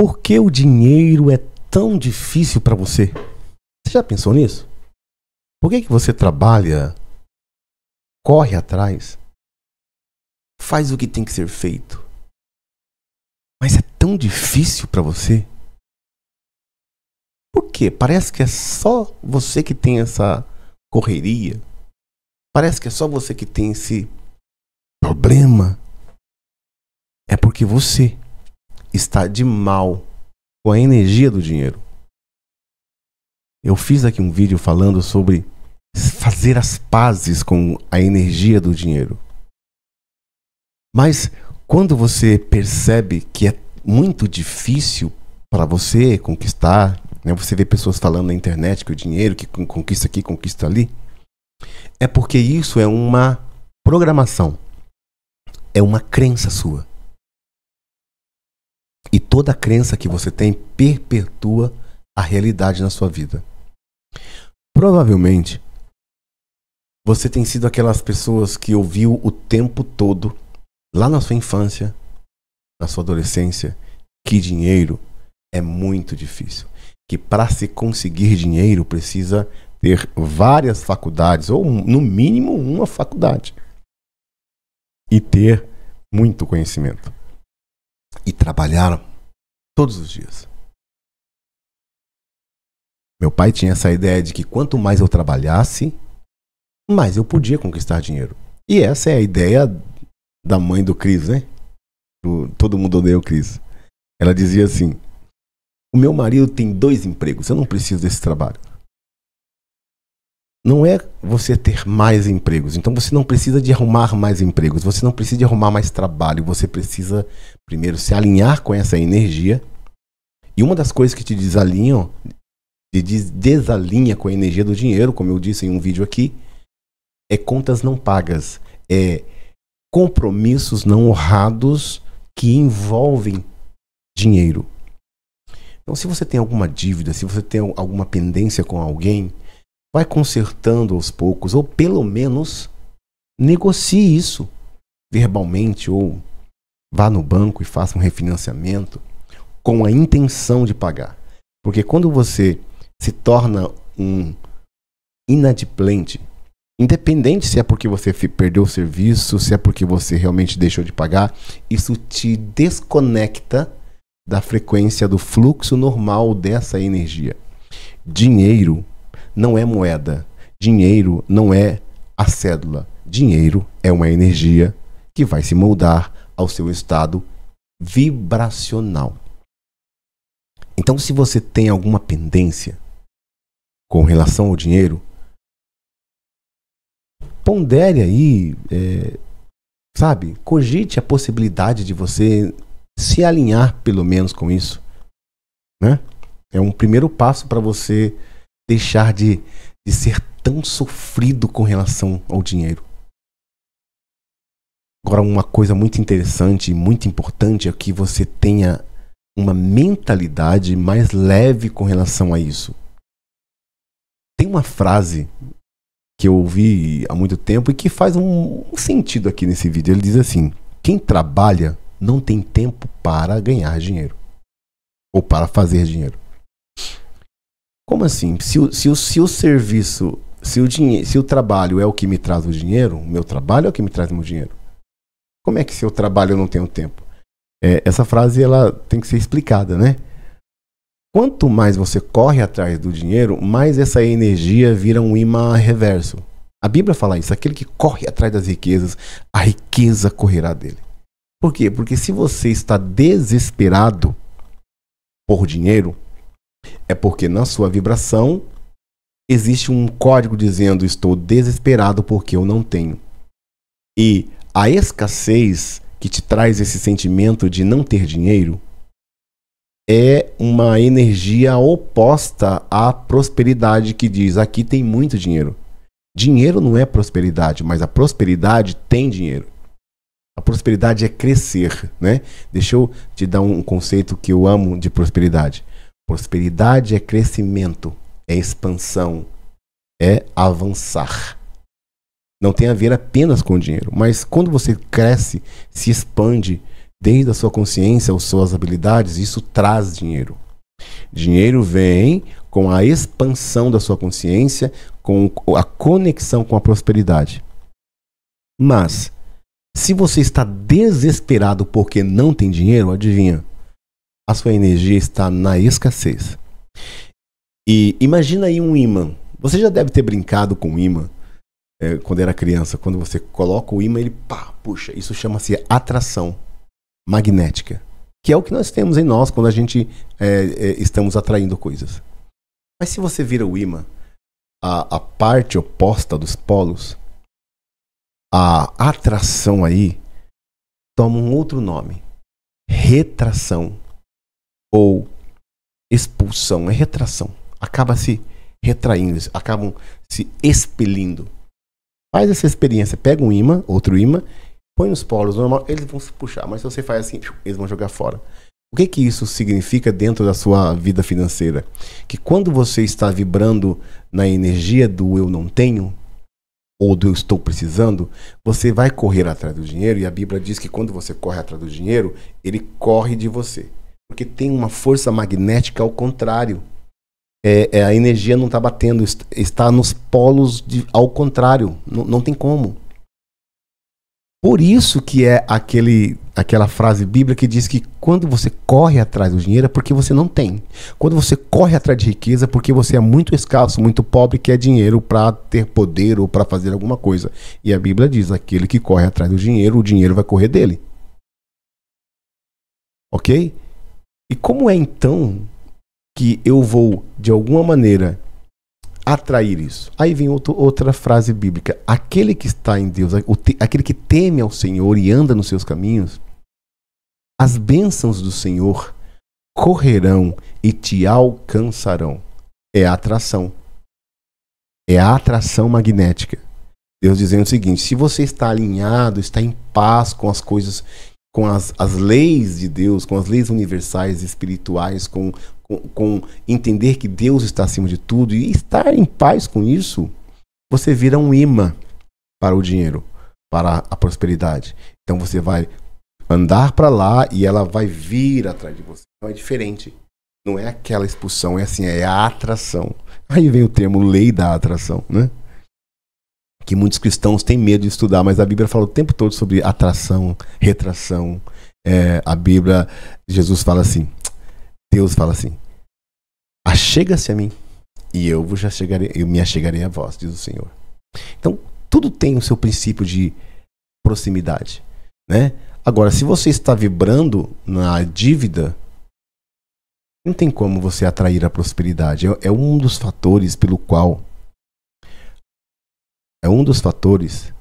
Por que o dinheiro é tão difícil para você? Você já pensou nisso? Por que, que você trabalha, corre atrás, faz o que tem que ser feito, mas é tão difícil para você? Por quê? Parece que é só você que tem essa correria. Parece que é só você que tem esse problema. É porque você está de mal com a energia do dinheiro. Eu fiz aqui um vídeo falando sobre fazer as pazes com a energia do dinheiro. Mas quando você percebe que é muito difícil para você conquistar, né? você vê pessoas falando na internet que o dinheiro que conquista aqui, conquista ali, é porque isso é uma programação, é uma crença sua. E toda crença que você tem perpetua a realidade na sua vida. Provavelmente, você tem sido aquelas pessoas que ouviu o tempo todo, lá na sua infância, na sua adolescência, que dinheiro é muito difícil. Que para se conseguir dinheiro precisa ter várias faculdades, ou no mínimo uma faculdade, e ter muito conhecimento e trabalharam todos os dias. Meu pai tinha essa ideia de que quanto mais eu trabalhasse, mais eu podia conquistar dinheiro. E essa é a ideia da mãe do Cris, né? todo mundo odeia o Cris. Ela dizia assim: O meu marido tem dois empregos, eu não preciso desse trabalho não é você ter mais empregos. Então você não precisa de arrumar mais empregos, você não precisa de arrumar mais trabalho, você precisa primeiro se alinhar com essa energia. E uma das coisas que te desalinham, te desalinha com a energia do dinheiro, como eu disse em um vídeo aqui, é contas não pagas, é compromissos não honrados que envolvem dinheiro. Então se você tem alguma dívida, se você tem alguma pendência com alguém, Vai consertando aos poucos, ou pelo menos negocie isso verbalmente, ou vá no banco e faça um refinanciamento com a intenção de pagar. Porque quando você se torna um inadimplente, independente se é porque você perdeu o serviço, se é porque você realmente deixou de pagar, isso te desconecta da frequência do fluxo normal dessa energia. Dinheiro não é moeda. Dinheiro não é a cédula. Dinheiro é uma energia que vai se moldar ao seu estado vibracional. Então, se você tem alguma pendência com relação ao dinheiro, pondere aí, é, sabe? Cogite a possibilidade de você se alinhar, pelo menos, com isso. Né? É um primeiro passo para você deixar de, de ser tão sofrido com relação ao dinheiro. Agora, uma coisa muito interessante e muito importante é que você tenha uma mentalidade mais leve com relação a isso. Tem uma frase que eu ouvi há muito tempo e que faz um, um sentido aqui nesse vídeo. Ele diz assim: quem trabalha não tem tempo para ganhar dinheiro ou para fazer dinheiro. Como assim? Se o, se o, se o serviço, se o, se o trabalho é o que me traz o dinheiro, o meu trabalho é o que me traz o meu dinheiro. Como é que se eu trabalho eu não tenho tempo? É, essa frase ela tem que ser explicada, né? Quanto mais você corre atrás do dinheiro, mais essa energia vira um imã reverso. A Bíblia fala isso: aquele que corre atrás das riquezas, a riqueza correrá dele. Por quê? Porque se você está desesperado por dinheiro, é porque na sua vibração existe um código dizendo estou desesperado porque eu não tenho. E a escassez que te traz esse sentimento de não ter dinheiro é uma energia oposta à prosperidade que diz aqui tem muito dinheiro. Dinheiro não é prosperidade, mas a prosperidade tem dinheiro. A prosperidade é crescer, né? Deixa eu te dar um conceito que eu amo de prosperidade. Prosperidade é crescimento, é expansão, é avançar. Não tem a ver apenas com dinheiro, mas quando você cresce, se expande desde a sua consciência ou suas habilidades, isso traz dinheiro. Dinheiro vem com a expansão da sua consciência, com a conexão com a prosperidade. Mas, se você está desesperado porque não tem dinheiro, adivinha? a sua energia está na escassez. E imagina aí um imã. Você já deve ter brincado com um imã é, quando era criança. Quando você coloca o imã, ele pá, puxa. Isso chama-se atração magnética, que é o que nós temos em nós quando a gente é, é, estamos atraindo coisas. Mas se você vira o imã, a, a parte oposta dos polos, a atração aí toma um outro nome: retração ou expulsão, é retração. Acaba se retraindo, acabam se expelindo. Faz essa experiência, pega um imã, outro imã, põe nos polos normal, eles vão se puxar, mas se você faz assim, eles vão jogar fora. O que que isso significa dentro da sua vida financeira? Que quando você está vibrando na energia do eu não tenho ou do eu estou precisando, você vai correr atrás do dinheiro e a Bíblia diz que quando você corre atrás do dinheiro, ele corre de você. Porque tem uma força magnética ao contrário. É, é, a energia não está batendo, está nos polos de, ao contrário, não, não tem como. Por isso que é aquele, aquela frase bíblica que diz que quando você corre atrás do dinheiro é porque você não tem. Quando você corre atrás de riqueza é porque você é muito escasso, muito pobre, quer dinheiro para ter poder ou para fazer alguma coisa. E a Bíblia diz: aquele que corre atrás do dinheiro, o dinheiro vai correr dele. Ok? E como é então que eu vou, de alguma maneira, atrair isso? Aí vem outro, outra frase bíblica: aquele que está em Deus, aquele que teme ao Senhor e anda nos seus caminhos, as bênçãos do Senhor correrão e te alcançarão. É a atração. É a atração magnética. Deus dizendo o seguinte: se você está alinhado, está em paz com as coisas com as, as leis de Deus, com as leis universais, espirituais, com, com, com entender que Deus está acima de tudo e estar em paz com isso, você vira um imã para o dinheiro, para a prosperidade. Então você vai andar para lá e ela vai vir atrás de você. Então é diferente. Não é aquela expulsão, é assim, é a atração. Aí vem o termo lei da atração, né? que muitos cristãos têm medo de estudar, mas a Bíblia fala o tempo todo sobre atração, retração. É, a Bíblia, Jesus fala assim, Deus fala assim: achega-se a mim e eu já achegarei, eu me achegarei a vós, diz o Senhor. Então tudo tem o seu princípio de proximidade, né? Agora, se você está vibrando na dívida, não tem como você atrair a prosperidade. É, é um dos fatores pelo qual é um dos fatores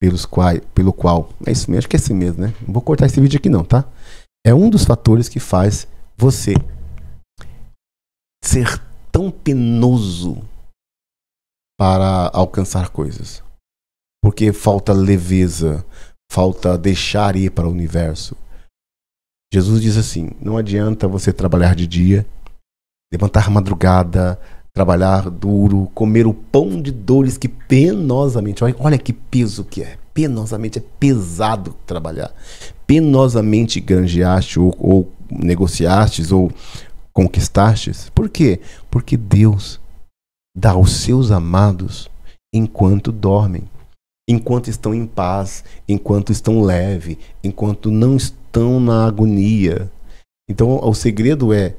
pelos quais, pelo qual. É isso mesmo, acho que é assim mesmo, né? Não vou cortar esse vídeo aqui não, tá? É um dos fatores que faz você ser tão penoso para alcançar coisas. Porque falta leveza, falta deixar ir para o universo. Jesus diz assim: não adianta você trabalhar de dia, levantar madrugada, trabalhar duro, comer o pão de dores que penosamente, olha, olha que peso que é. Penosamente é pesado trabalhar. Penosamente granjeaste ou, ou negociastes ou conquistastes. Por quê? Porque Deus dá aos seus amados enquanto dormem, enquanto estão em paz, enquanto estão leve, enquanto não estão na agonia. Então, o segredo é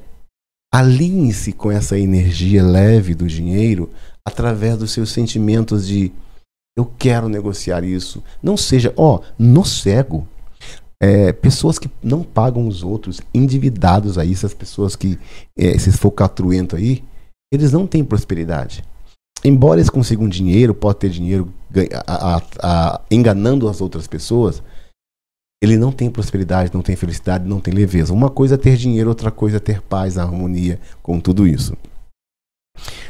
Alinhe-se com essa energia leve do dinheiro através dos seus sentimentos de eu quero negociar isso. Não seja, ó, no cego. É, pessoas que não pagam os outros, endividados aí, essas pessoas que, é, esses focatruentos aí, eles não têm prosperidade. Embora eles consigam dinheiro, pode ter dinheiro a, a, a, enganando as outras pessoas, ele não tem prosperidade, não tem felicidade, não tem leveza. Uma coisa é ter dinheiro, outra coisa é ter paz, harmonia com tudo isso.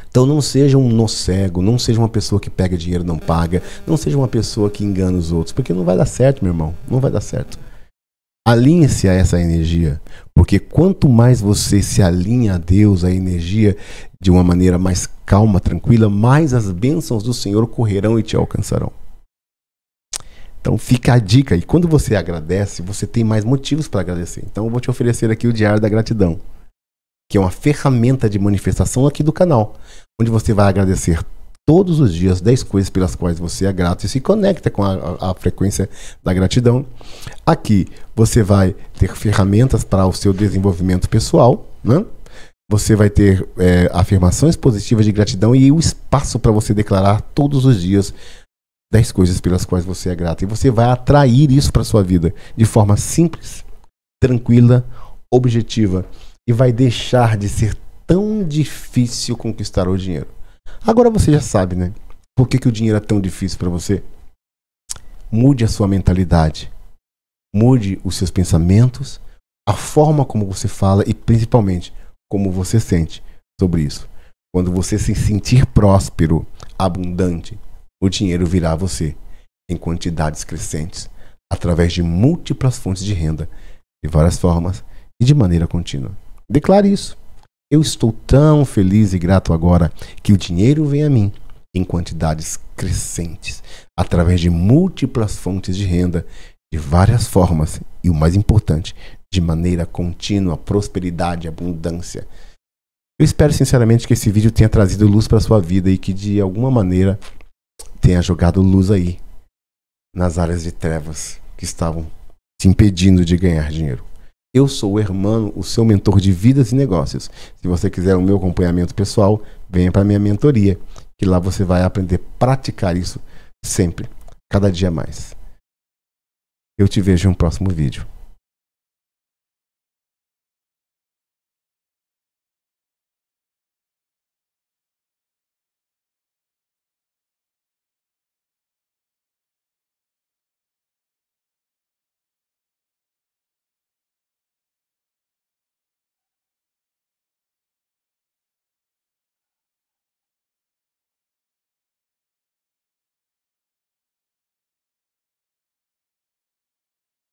Então não seja um nocego, não seja uma pessoa que pega dinheiro e não paga, não seja uma pessoa que engana os outros, porque não vai dar certo, meu irmão, não vai dar certo. Alinhe-se a essa energia, porque quanto mais você se alinha a Deus, a energia de uma maneira mais calma, tranquila, mais as bênçãos do Senhor correrão e te alcançarão. Então fica a dica. E quando você agradece, você tem mais motivos para agradecer. Então eu vou te oferecer aqui o Diário da Gratidão, que é uma ferramenta de manifestação aqui do canal, onde você vai agradecer todos os dias 10 coisas pelas quais você é grato e se conecta com a, a, frequência da gratidão. Aqui você vai ter ferramentas para o seu desenvolvimento pessoal, né? Você vai ter é, afirmações positivas de gratidão e o espaço para você declarar todos os dias 10 coisas pelas quais você é grato. E você vai atrair isso para sua vida de forma simples, tranquila, objetiva. E vai deixar de ser tão difícil conquistar o dinheiro. Agora você já sabe, né? Por que, que o dinheiro é tão difícil para você? Mude a sua mentalidade. Mude os seus pensamentos, a forma como você fala e principalmente como você sente sobre isso. Quando você se sentir próspero, abundante, o dinheiro virá a você em quantidades crescentes, através de múltiplas fontes de renda, de várias formas e de maneira contínua. Declare isso. Eu estou tão feliz e grato agora que o dinheiro vem a mim em quantidades crescentes, através de múltiplas fontes de renda, de várias formas e, o mais importante, de maneira contínua, prosperidade, abundância. Eu espero sinceramente que esse vídeo tenha trazido luz para a sua vida e que de alguma maneira tenha jogado luz aí nas áreas de trevas que estavam te impedindo de ganhar dinheiro. Eu sou o Hermano, o seu mentor de vidas e negócios. Se você quiser o meu acompanhamento pessoal, venha para minha mentoria, que lá você vai aprender a praticar isso sempre, cada dia mais. Eu te vejo em um próximo vídeo.